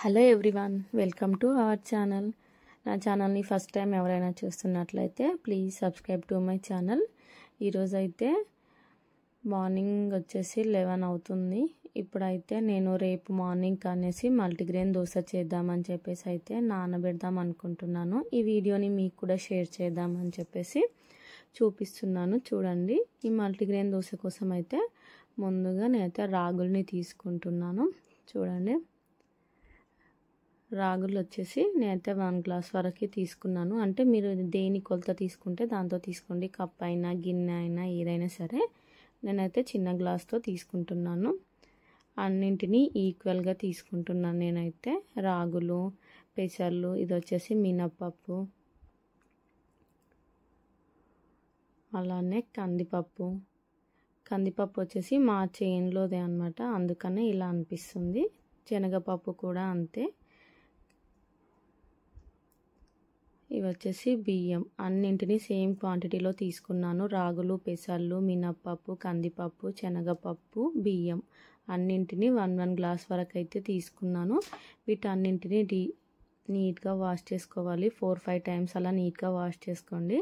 hello everyone welcome to our channel నా ఛానల్ని first time ఎవరైనా చూస్తున్నట్లయితే please subscribe to my channel ఈరోజైతే మార్నింగ్ వచ్చేసి లెవెన్ అవుతుంది ఇప్పుడైతే నేను రేపు మార్నింగ్ అనేసి మల్టీగ్రెయిన్ దోశ చేద్దామని చెప్పేసి అయితే నానబెడదాం అనుకుంటున్నాను ఈ వీడియోని మీకు కూడా షేర్ చేద్దామని చెప్పేసి చూపిస్తున్నాను చూడండి ఈ మల్టీగ్రెయిన్ దోశ కోసం అయితే ముందుగా నేనైతే రాగుల్ని తీసుకుంటున్నాను చూడండి రాగులు వచ్చేసి నేనైతే వన్ గ్లాస్ వరకు తీసుకున్నాను అంటే మీరు దేని కొలత తీసుకుంటే దాంతో తీసుకోండి కప్ అయినా గిన్నె అయినా ఏదైనా సరే నేనైతే చిన్న గ్లాస్తో తీసుకుంటున్నాను అన్నింటినీ ఈక్వల్గా తీసుకుంటున్నాను నేనైతే రాగులు పెసర్లు ఇది వచ్చేసి మినప్పప్పు అలానే కందిపప్పు కందిపప్పు వచ్చేసి మా చేన్లోదే అనమాట అందుకనే ఇలా అనిపిస్తుంది శనగపప్పు కూడా అంతే ఇవి వచ్చేసి బియ్యం అన్నింటినీ సేమ్ క్వాంటిటీలో తీసుకున్నాను రాగులు పెసర్లు మినప్పప్పు కందిపప్పు శనగపప్పు బియ్యం అన్నింటినీ వన్ వన్ గ్లాస్ వరకు అయితే తీసుకున్నాను వీటన్నింటినీ డీ నీట్గా వాష్ చేసుకోవాలి ఫోర్ ఫైవ్ టైమ్స్ అలా నీట్గా వాష్ చేసుకోండి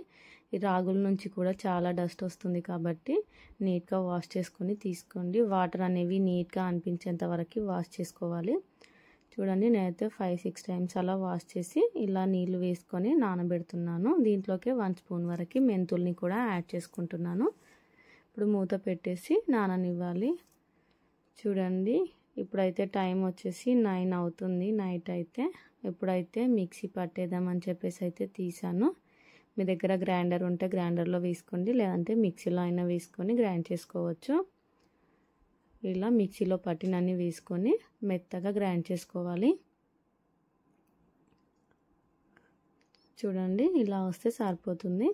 ఈ రాగుల నుంచి కూడా చాలా డస్ట్ వస్తుంది కాబట్టి నీట్గా వాష్ చేసుకొని తీసుకోండి వాటర్ అనేవి నీట్గా అనిపించేంత వరకు వాష్ చేసుకోవాలి చూడండి నేనైతే ఫైవ్ సిక్స్ టైమ్స్ అలా వాష్ చేసి ఇలా నీళ్లు వేసుకొని నానబెడుతున్నాను దీంట్లోకి వన్ స్పూన్ వరకు మెంతుల్ని కూడా యాడ్ చేసుకుంటున్నాను ఇప్పుడు మూత పెట్టేసి నాననివ్వాలి చూడండి ఇప్పుడైతే టైం వచ్చేసి నైన్ అవుతుంది నైట్ అయితే ఎప్పుడైతే మిక్సీ పట్టేద్దామని చెప్పేసి అయితే తీసాను మీ దగ్గర గ్రైండర్ ఉంటే గ్రైండర్లో వేసుకోండి లేదంటే మిక్సీలో అయినా వేసుకొని గ్రైండ్ చేసుకోవచ్చు ఇలా మిక్సీలో పట్టినన్ని వేసుకొని మెత్తగా గ్రైండ్ చేసుకోవాలి చూడండి ఇలా వస్తే సరిపోతుంది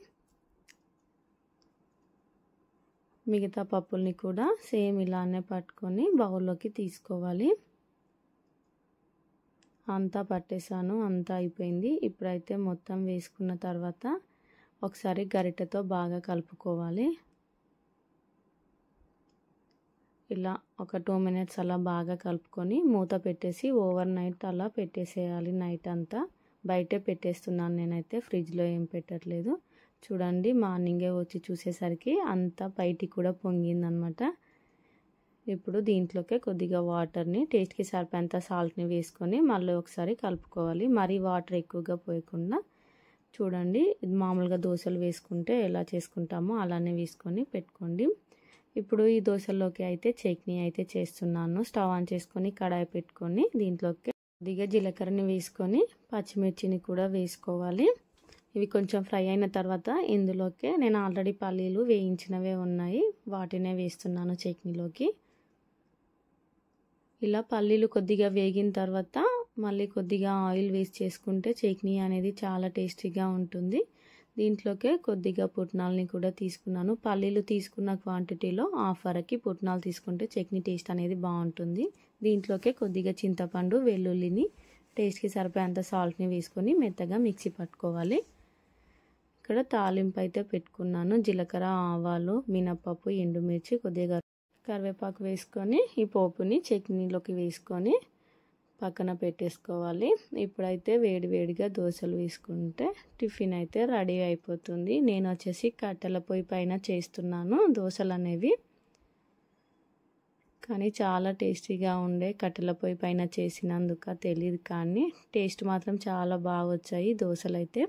మిగతా పప్పుల్ని కూడా సేమ్ ఇలానే పట్టుకొని బౌల్లోకి తీసుకోవాలి అంతా పట్టేశాను అంతా అయిపోయింది ఇప్పుడైతే మొత్తం వేసుకున్న తర్వాత ఒకసారి గరిటెతో బాగా కలుపుకోవాలి ఇలా ఒక టూ మినిట్స్ అలా బాగా కలుపుకొని మూత పెట్టేసి ఓవర్ నైట్ అలా పెట్టేసేయాలి నైట్ అంతా బయటే పెట్టేస్తున్నాను నేనైతే ఫ్రిడ్జ్లో ఏం పెట్టట్లేదు చూడండి మార్నింగే వచ్చి చూసేసరికి అంతా బయటికి కూడా పొంగిందనమాట ఇప్పుడు దీంట్లోకే కొద్దిగా వాటర్ని టేస్ట్కి సరిపోయేంత సాల్ట్ని వేసుకొని మళ్ళీ ఒకసారి కలుపుకోవాలి మరీ వాటర్ ఎక్కువగా పోయకుండా చూడండి మామూలుగా దోశలు వేసుకుంటే ఎలా చేసుకుంటామో అలానే వేసుకొని పెట్టుకోండి ఇప్పుడు ఈ దోశలోకి అయితే చట్నీ అయితే చేస్తున్నాను స్టవ్ ఆన్ చేసుకొని కడాయి పెట్టుకొని దీంట్లోకి కొద్దిగా జీలకర్రని వేసుకొని పచ్చిమిర్చిని కూడా వేసుకోవాలి ఇవి కొంచెం ఫ్రై అయిన తర్వాత ఇందులోకి నేను ఆల్రెడీ పల్లీలు వేయించినవే ఉన్నాయి వాటినే వేస్తున్నాను చట్నీలోకి ఇలా పల్లీలు కొద్దిగా వేగిన తర్వాత మళ్ళీ కొద్దిగా ఆయిల్ వేసి చేసుకుంటే చట్నీ అనేది చాలా టేస్టీగా ఉంటుంది దీంట్లోకే కొద్దిగా పుట్నాలని కూడా తీసుకున్నాను పల్లీలు తీసుకున్న క్వాంటిటీలో హాఫ్ పుట్నాలు తీసుకుంటే చట్నీ టేస్ట్ అనేది బాగుంటుంది దీంట్లోకే కొద్దిగా చింతపండు వెల్లుల్లిని టేస్ట్కి సరిపోయేంత సాల్ట్ని వేసుకొని మెత్తగా మిక్సీ పట్టుకోవాలి ఇక్కడ తాలింపు అయితే పెట్టుకున్నాను జీలకర్ర ఆవాలు మినప్పప్పు ఎండుమిర్చి కొద్దిగా కరివేపాకు వేసుకొని ఈ పోపుని చట్నీలోకి వేసుకొని పక్కన పెట్టేసుకోవాలి ఇప్పుడైతే వేడివేడిగా దోశలు వేసుకుంటే టిఫిన్ అయితే రెడీ అయిపోతుంది నేను వచ్చేసి కట్టెల పొయ్యి పైన చేస్తున్నాను దోశలు అనేవి కానీ చాలా టేస్టీగా ఉండే కట్టెల పొయ్యి పైన చేసినందుక తెలియదు కానీ టేస్ట్ మాత్రం చాలా బాగా వచ్చాయి దోశలు అయితే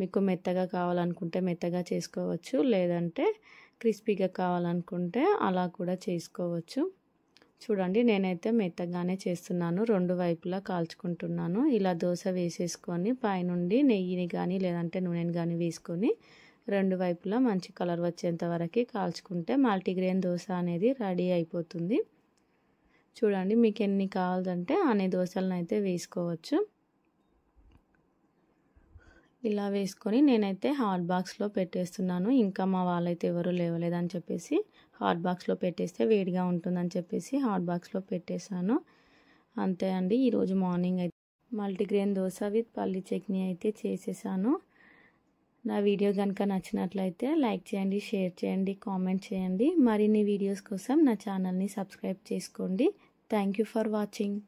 మీకు మెత్తగా కావాలనుకుంటే మెత్తగా చేసుకోవచ్చు లేదంటే క్రిస్పీగా కావాలనుకుంటే అలా కూడా చేసుకోవచ్చు చూడండి నేనైతే మెత్తగానే చేస్తున్నాను రెండు వైపులా కాల్చుకుంటున్నాను ఇలా దోశ వేసేసుకొని పైనుండి నెయ్యిని కానీ లేదంటే నూనెని కానీ వేసుకొని రెండు వైపులా మంచి కలర్ వచ్చేంత వరకు కాల్చుకుంటే మల్టీగ్రెయిన్ దోశ అనేది రెడీ అయిపోతుంది చూడండి మీకు ఎన్ని కావాలంటే అన్ని దోశలను అయితే వేసుకోవచ్చు ఇలా వేసుకొని నేనైతే హాట్ బాక్స్లో పెట్టేస్తున్నాను ఇంకా మా వాళ్ళైతే ఎవరు లేవలేదని చెప్పేసి హాట్ బాక్స్లో పెట్టేస్తే వేడిగా ఉంటుందని చెప్పేసి హాట్ బాక్స్లో పెట్టేశాను అంతే అండి ఈరోజు మార్నింగ్ అయితే మల్టీగ్రెయిన్ దోశ విత్ పల్లి చట్నీ అయితే చేసేసాను నా వీడియో కనుక నచ్చినట్లయితే లైక్ చేయండి షేర్ చేయండి కామెంట్ చేయండి మరిన్ని వీడియోస్ కోసం నా ఛానల్ని సబ్స్క్రైబ్ చేసుకోండి థ్యాంక్ ఫర్ వాచింగ్